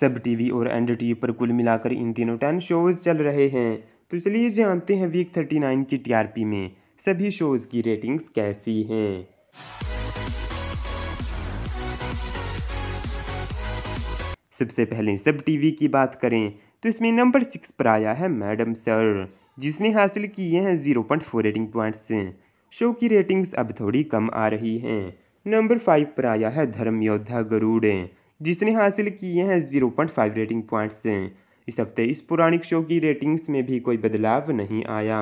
सब टीवी और N TV पर कुल मिलाकर इन तीनों टेन शोज़ चल रहे हैं तो चलिए जानते हैं वीक थर्टी नाइन की टीआरपी में सभी शोज़ की रेटिंग्स कैसी हैं सबसे पहले सब टीवी की बात करें तो इसमें नंबर सिक्स पर आया है मैडम सर जिसने हासिल किए हैं zero point four rating points show की रेटिंग्स अब थोड़ी कम आ रही हैं नंबर फाइव पर आया है धर्म योद्धा गरुड़ जिसने हासिल किए हैं zero point five rating points इस हफ्ते इस पुरानिक शो की रेटिंग्स में भी कोई बदलाव नहीं आया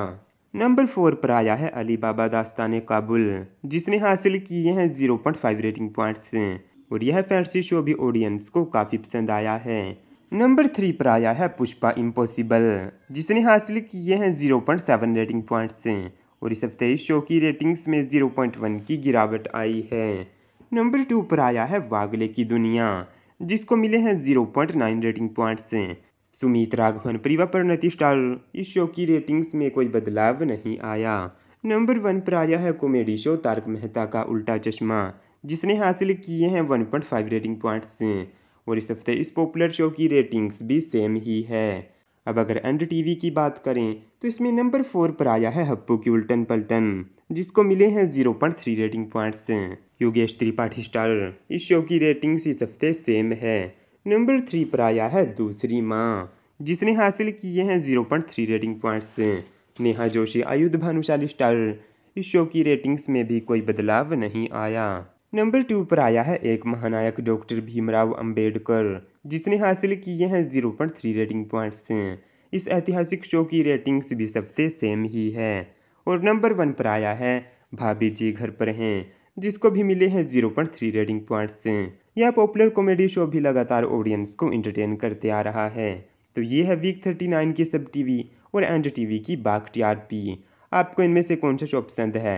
नंबर फोर पर आया है अली बाबा दास्तान काबुल जिसने हासिल किए हैं zero point five rating points और यह फैंसी शो भी ऑडियंस को काफ़ी पसंद आया है नंबर थ्री पर आया है पुष्पा इम्पॉसिबल जिसने हासिल किए हैं zero point seven rating points और इस हफ्ते इस शो की रेटिंग्स में जीरो पॉइंट वन की गिरावट आई है नंबर टू पर आया है वागले की दुनिया जिसको मिले हैं zero point nine rating points Sumeet Raghavan प्रिवा पर नतीश इस शो की रेटिंग्स में कोई बदलाव नहीं आया नंबर वन पर आया है कॉमेडी शो तारक मेहता का उल्टा चश्मा जिसने हासिल किए हैं one point five rating points और इस हफ्ते इस पॉपुलर शो की रेटिंग्स भी सेम ही है अब अगर एंड एन की बात करें तो इसमें नंबर फोर पर आया है हप्पू की उल्टन पलटन जिसको मिले हैं zero point three rating points Yogesh Tripathi star इस शो की रेटिंग्स इस हफ्ते सेम है नंबर थ्री पर आया है दूसरी माँ जिसने हासिल किए हैं zero point three rating points Neha Joshi Aayudh Bhanushali star इस शो की रेटिंग्स में भी कोई बदलाव नहीं आया नंबर टू पर आया है एक महानायक डॉक्टर भीमराव अंबेडकर जिसने हासिल किए हैं zero point three rating points इस ऐतिहासिक शो की रेटिंग्स भी सबसे सेम ही है और नंबर वन पर आया है भाभी जी घर पर हैं जिसको भी मिले हैं zero point three rating points यह पॉपुलर कॉमेडी शो भी लगातार ऑडियंस को इंटरटेन करते आ रहा है तो ये है वीक थर्टी नाइन की सब वी और एंड वी की बाग टी आपको इनमें से कौन सा शो पसंद है